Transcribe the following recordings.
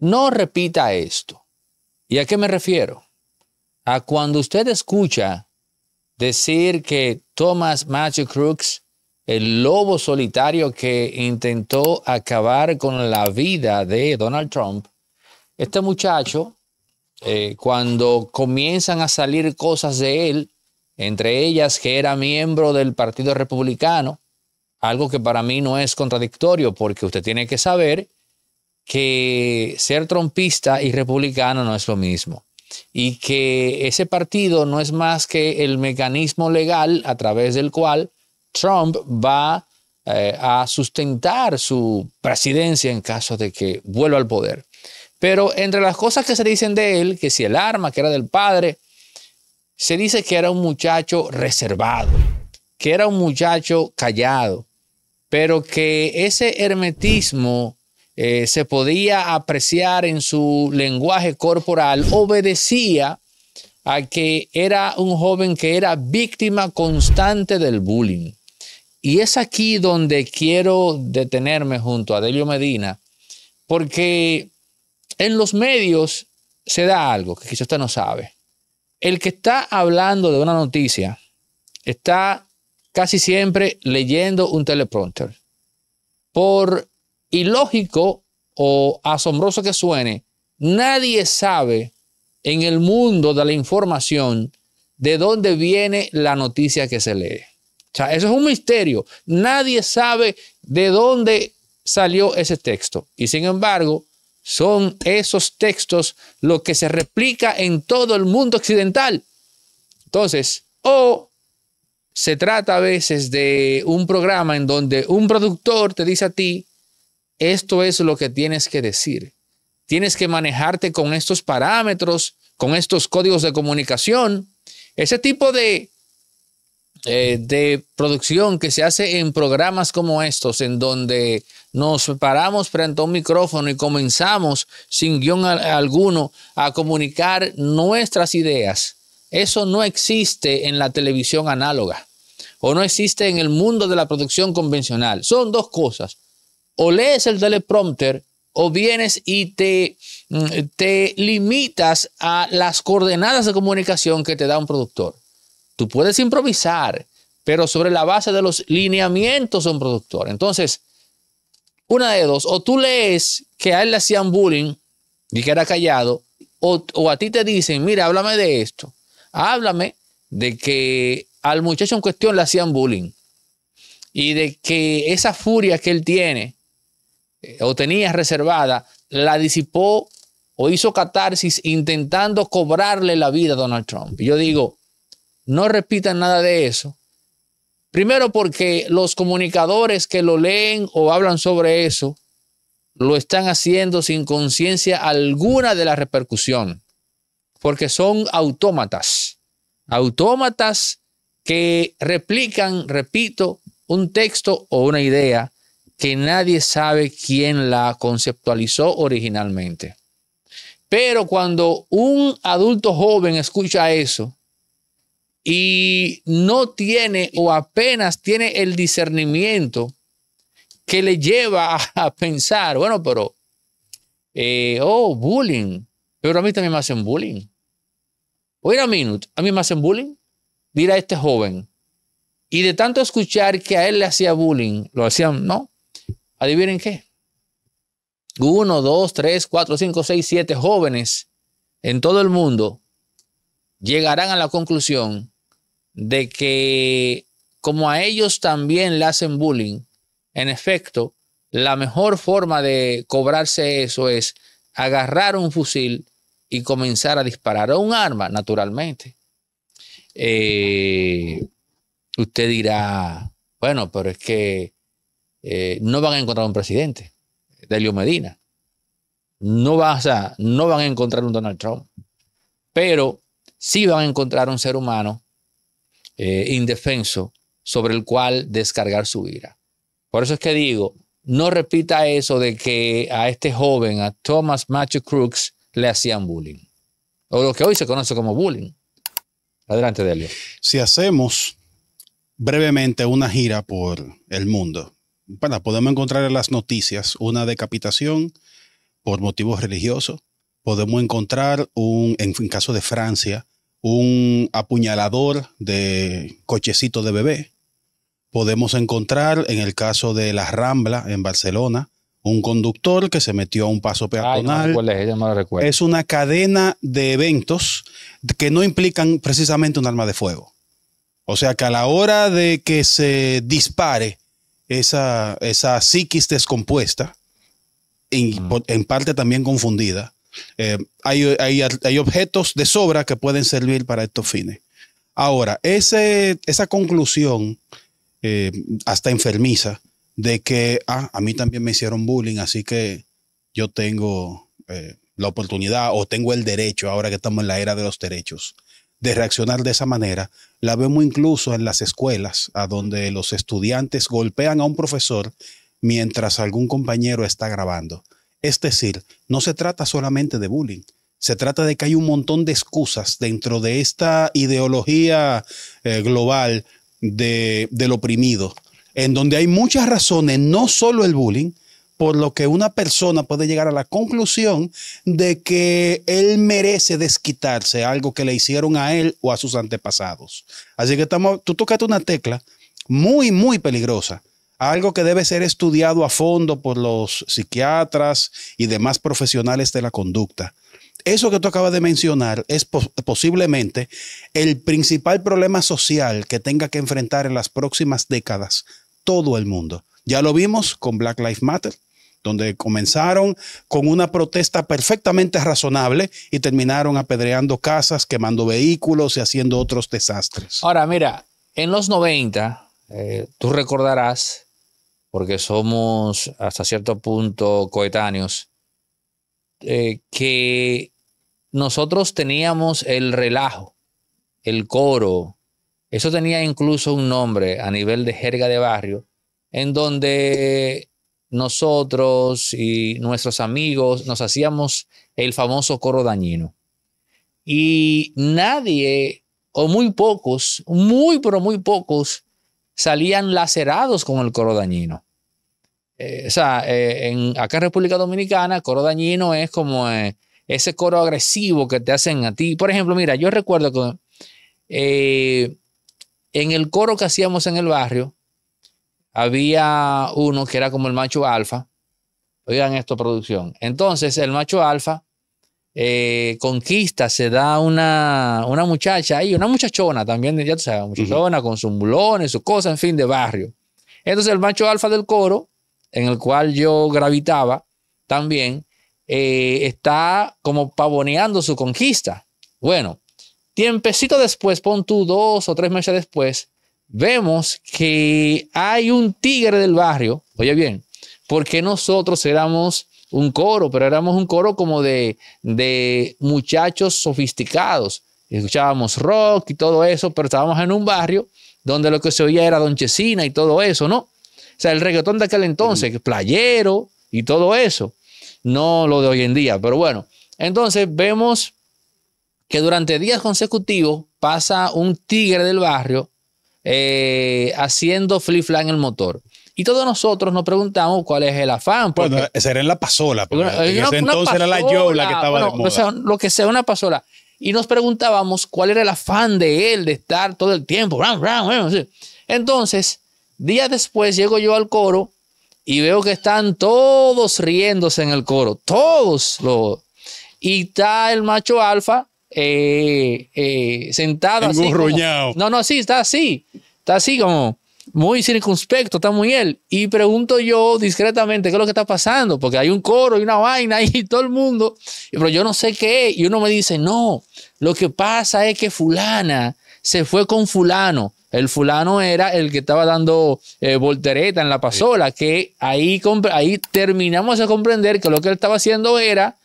No repita esto. ¿Y a qué me refiero? A cuando usted escucha decir que Thomas Matthew Crooks, el lobo solitario que intentó acabar con la vida de Donald Trump, este muchacho, eh, cuando comienzan a salir cosas de él, entre ellas que era miembro del Partido Republicano, algo que para mí no es contradictorio porque usted tiene que saber que ser trompista y republicano no es lo mismo y que ese partido no es más que el mecanismo legal a través del cual Trump va eh, a sustentar su presidencia en caso de que vuelva al poder. Pero entre las cosas que se dicen de él, que si el arma, que era del padre, se dice que era un muchacho reservado, que era un muchacho callado, pero que ese hermetismo eh, se podía apreciar en su lenguaje corporal, obedecía a que era un joven que era víctima constante del bullying. Y es aquí donde quiero detenerme junto a Delio Medina, porque en los medios se da algo que quizás usted no sabe. El que está hablando de una noticia está casi siempre leyendo un teleprompter por ilógico lógico o asombroso que suene, nadie sabe en el mundo de la información de dónde viene la noticia que se lee. O sea, eso es un misterio. Nadie sabe de dónde salió ese texto. Y sin embargo, son esos textos lo que se replica en todo el mundo occidental. Entonces, o se trata a veces de un programa en donde un productor te dice a ti, esto es lo que tienes que decir. Tienes que manejarte con estos parámetros, con estos códigos de comunicación. Ese tipo de, eh, de producción que se hace en programas como estos, en donde nos paramos frente a un micrófono y comenzamos sin guión alguno a comunicar nuestras ideas. Eso no existe en la televisión análoga o no existe en el mundo de la producción convencional. Son dos cosas o lees el teleprompter o vienes y te, mm, te limitas a las coordenadas de comunicación que te da un productor. Tú puedes improvisar, pero sobre la base de los lineamientos de un productor. Entonces, una de dos, o tú lees que a él le hacían bullying y que era callado, o, o a ti te dicen, mira, háblame de esto, háblame de que al muchacho en cuestión le hacían bullying y de que esa furia que él tiene, eh, o tenía reservada, la disipó o hizo catarsis intentando cobrarle la vida a Donald Trump. Yo digo, no repitan nada de eso. Primero porque los comunicadores que lo leen o hablan sobre eso, lo están haciendo sin conciencia alguna de la repercusión, porque son autómatas, autómatas que replican, repito, un texto o una idea que nadie sabe quién la conceptualizó originalmente. Pero cuando un adulto joven escucha eso y no tiene o apenas tiene el discernimiento que le lleva a, pensar, bueno, pero, eh, oh, bullying, pero a mí también me hacen bullying. Wait a minute, a mí me hacen bullying, a este joven. Y de tanto escuchar que a él le hacía bullying, lo hacían, no, adivinen qué. Uno, dos, tres, cuatro, cinco, seis, siete jóvenes en todo el mundo llegarán a la conclusión de que como a ellos también le hacen bullying, en efecto, la mejor forma de cobrarse eso es agarrar un fusil y comenzar a disparar a un arma, naturalmente. Eh, usted dirá, bueno, pero es que eh, no van a encontrar un presidente, Delio Medina. No, no van a encontrar un Donald Trump, pero sí van a encontrar un ser humano eh, indefenso sobre el cual descargar su ira. Por eso es que digo, no repita eso de que a este joven, a Thomas Matthew Crooks, le hacían bullying, o lo que hoy se conoce como bullying. Adelante, Delio. Si hacemos brevemente una gira por el mundo, bueno, podemos encontrar en las noticias una decapitación por motivos religiosos. Podemos encontrar un, en caso de Francia, un apuñalador de cochecito de bebé. Podemos encontrar en el caso de la Rambla en Barcelona, un conductor que se metió a un paso peatonal. es una cadena de eventos que no implican precisamente un arma de fuego. O sea que a la hora de que se dispare, esa, esa psiquis descompuesta, en parte también confundida. Eh, hay, objetos de sobra que pueden servir para estos fines. Ahora, esa conclusión, eh, hasta enfermiza, de que ah, a mí también me hicieron bullying, así que yo tengo eh, la oportunidad o tengo el derecho, ahora que estamos en la era de los derechos, de reaccionar de esa manera. La vemos incluso en las escuelas, a donde los estudiantes golpean a un profesor mientras algún compañero está grabando. Es decir, no se trata solamente de bullying, se trata de que hay un montón de excusas dentro de esta ideología eh, global del oprimido, en donde hay muchas razones, no solo el bullying, por lo que una persona puede llegar a la conclusión de que él merece desquitarse algo que le hicieron a él o a sus antepasados. Así que estamos, tú tocaste una tecla muy, muy peligrosa, algo que debe ser estudiado a fondo por los psiquiatras y demás profesionales de la conducta. Eso que tú acabas de mencionar es posiblemente el principal problema social que tenga que enfrentar en las próximas décadas todo el mundo. Ya lo vimos con Black Lives Matter, donde comenzaron con una protesta perfectamente razonable y terminaron apedreando casas, quemando vehículos y haciendo otros desastres. Ahora, mira, en los 90, eh, tú recordarás, porque somos hasta cierto punto coetáneos, eh, que nosotros teníamos el relajo, el coro, eso tenía incluso un nombre a nivel de jerga de barrio, en donde nosotros y nuestros amigos nos hacíamos el famoso coro dañino. Y nadie, o muy pocos, muy, pero muy pocos, salían lacerados con el coro dañino. Eh, o sea, eh, en, acá en República Dominicana, coro dañino es como eh, ese coro agresivo que te hacen a ti. Por ejemplo, mira, yo recuerdo que en el coro que hacíamos en el barrio, había uno que era como el macho alfa. Oigan esto, producción. Entonces, el macho alfa eh, conquista, se da una, una muchacha ahí, una muchachona también, ya tú sabes, muchachona con sus mulones, sus cosas, en fin, de barrio. Entonces, el macho alfa del coro, en el cual yo gravitaba también, eh, está como pavoneando su conquista. Bueno, tiempecito después, pon tú dos o tres meses después, vemos que hay un tigre del barrio, oye bien, porque nosotros éramos un coro, pero éramos un coro como de, de muchachos sofisticados. Escuchábamos rock y todo eso, pero estábamos en un barrio donde lo que se oía era donchesina y todo eso, ¿no? O sea, el reggaetón de aquel entonces, playero y todo eso, no lo de hoy en día, pero bueno. Entonces vemos que durante días consecutivos pasa un tigre del barrio eh, haciendo flip flop en el motor. Y todos nosotros nos preguntamos cuál es el afán. era en la pasola, ese entonces era la yola que estaba de pues, lo que sea una pasola. Y nos preguntábamos cuál era el afán de él de estar todo el tiempo. Entonces, días después llego yo al coro y veo que están todos riéndose en el coro, todos los... Y está el macho alfa eh, eh, sentado así. no, no, sí, está así. Está así como muy circunspecto, está muy él. Y pregunto yo discretamente qué es lo que está pasando, porque hay un coro y una vaina ahí, y todo el mundo, pero yo no sé qué Y uno me dice, no, lo que pasa es que fulana se fue con fulano. El fulano era el que estaba dando eh, voltereta en la pasola, que ahí, ahí terminamos de comprender que lo que él estaba haciendo era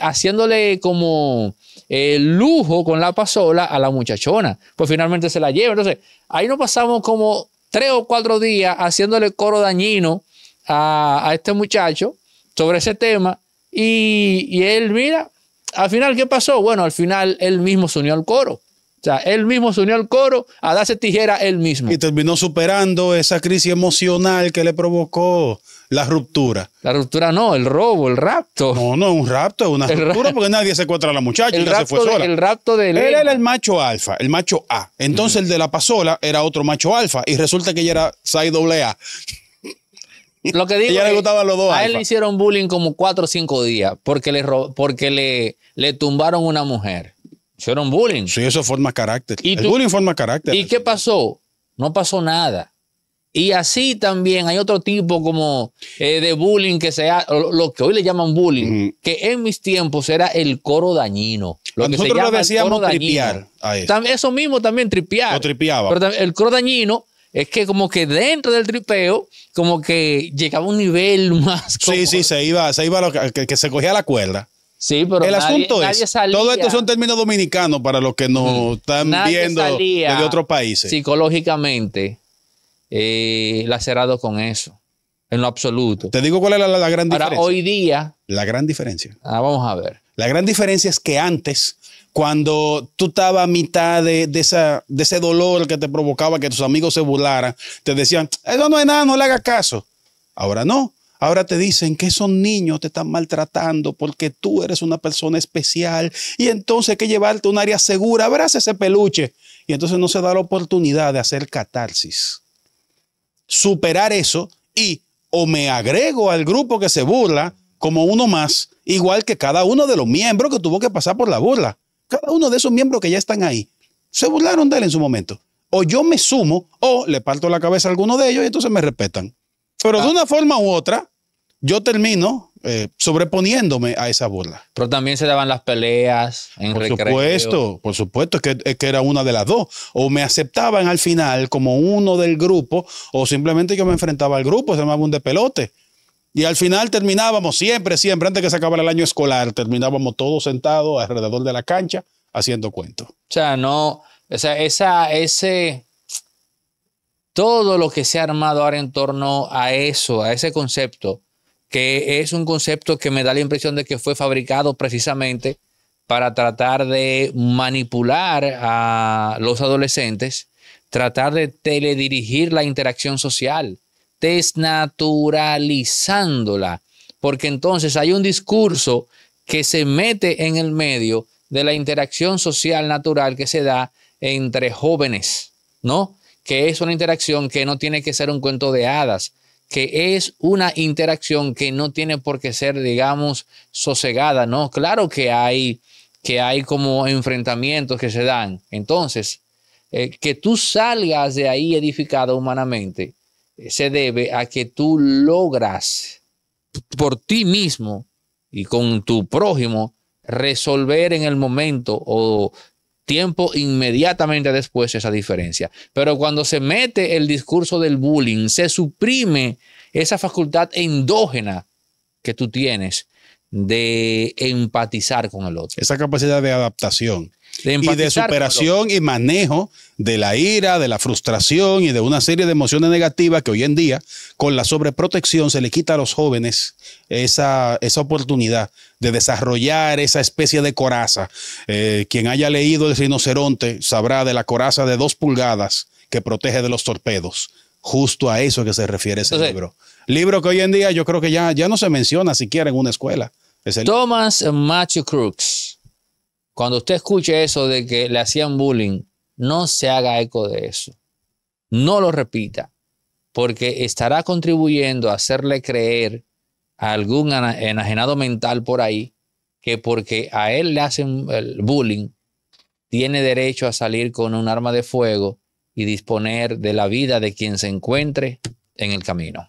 haciéndole como el lujo con la pasola a la muchachona. Pues finalmente se la lleva. Entonces, ahí nos pasamos como tres o cuatro días haciéndole coro dañino a, a este muchacho sobre ese tema. Y, y él, mira, al final, ¿qué pasó? Bueno, al final él mismo se unió al coro. O sea, él mismo se unió al coro a darse tijera él mismo. Y terminó superando esa crisis emocional que le provocó la ruptura. La ruptura no, el robo, el rapto. No, no, un rapto, es una ruptura porque nadie secuestra a la muchacha el rapto se fue sola. el rapto de Él era el macho alfa, el macho A. Entonces el de la pasola era otro macho alfa y resulta que ella era Sai A. Lo que digo le A él le hicieron bullying como cuatro o cinco días porque le, porque le, le tumbaron una mujer. Fueron bullying. Sí, eso forma carácter. ¿Y el bullying forma carácter. ¿Y qué pasó? No pasó nada. Y así también hay otro tipo como eh, de bullying que sea lo que hoy le llaman bullying, que en mis tiempos era el coro dañino. Lo Nosotros se lo decíamos tripear. Eso mismo también tripear. Lo tripeaba. Pero el coro dañino es que como que dentro del tripeo, como que llegaba a un nivel más. Sí, sí, se iba, se iba lo que, se cogía la cuerda. Sí, pero el asunto es, todo esto son términos dominicanos para los que nos están viendo de otros países. Psicológicamente eh, lacerado con eso, en lo absoluto. Te digo cuál es la, gran diferencia. Ahora, hoy día. La gran diferencia. Ah, vamos a ver. La gran diferencia es que antes, cuando tú estabas a mitad de, de ese dolor que te provocaba que tus amigos se burlaran, te decían, eso no es nada, no le hagas caso. Ahora no. Ahora te dicen que esos niños te están maltratando porque tú eres una persona especial y entonces hay que llevarte a un área segura, verás ese peluche. Y entonces no se da la oportunidad de hacer catarsis. Superar eso y o me agrego al grupo que se burla como uno más, igual que cada uno de los miembros que tuvo que pasar por la burla. Cada uno de esos miembros que ya están ahí. Se burlaron de él en su momento. O yo me sumo o le parto la cabeza a alguno de ellos y entonces me respetan. Pero de ah. una forma u otra, yo termino eh, sobreponiéndome a esa burla. Pero también se daban las peleas en Por supuesto, por supuesto, eh, que, era una de las dos. O me aceptaban al final como uno del grupo, o simplemente yo me enfrentaba al grupo, se llamaba un de pelote. Y al final terminábamos siempre, siempre, antes que se acabara el año escolar, terminábamos todos sentados alrededor de la cancha haciendo cuentos. O sea, no, o sea, esa, ese, todo lo que se ha armado ahora en torno a eso, a ese concepto, que es un concepto que me da la impresión de que fue fabricado precisamente para tratar de manipular a los adolescentes, tratar de teledirigir la interacción social, desnaturalizándola, porque entonces hay un discurso que se mete en el medio de la interacción social natural que se da entre jóvenes, ¿no? Que es una interacción que no tiene que ser un cuento de hadas, que es una interacción que no tiene por qué ser, digamos, sosegada, ¿no? Claro que hay, que hay como enfrentamientos que se dan. Entonces, eh, que tú salgas de ahí edificado humanamente eh, se debe a que tú logras por ti mismo y con tu prójimo resolver en el momento o tiempo inmediatamente después esa diferencia. Pero cuando se mete el discurso del bullying, se suprime esa facultad endógena que tú tienes de empatizar con el otro. Esa capacidad de adaptación y de superación y manejo de la ira, de la frustración y de una serie de emociones negativas que hoy en día, con la sobreprotección, se le quita a los jóvenes esa, oportunidad de desarrollar esa especie de coraza. Eh, quien haya leído El rinoceronte sabrá de la coraza de dos pulgadas que protege de los torpedos. Justo a eso que se refiere ese libro. Libro que hoy en día yo creo que ya, ya no se menciona siquiera en una escuela. Thomas Matthew Crooks cuando usted escuche eso de que le hacían bullying, no se haga eco de eso. No lo repita, porque estará contribuyendo a hacerle creer a algún enajenado mental por ahí que porque a él le hacen bullying, tiene derecho a salir con un arma de fuego y disponer de la vida de quien se encuentre en el camino.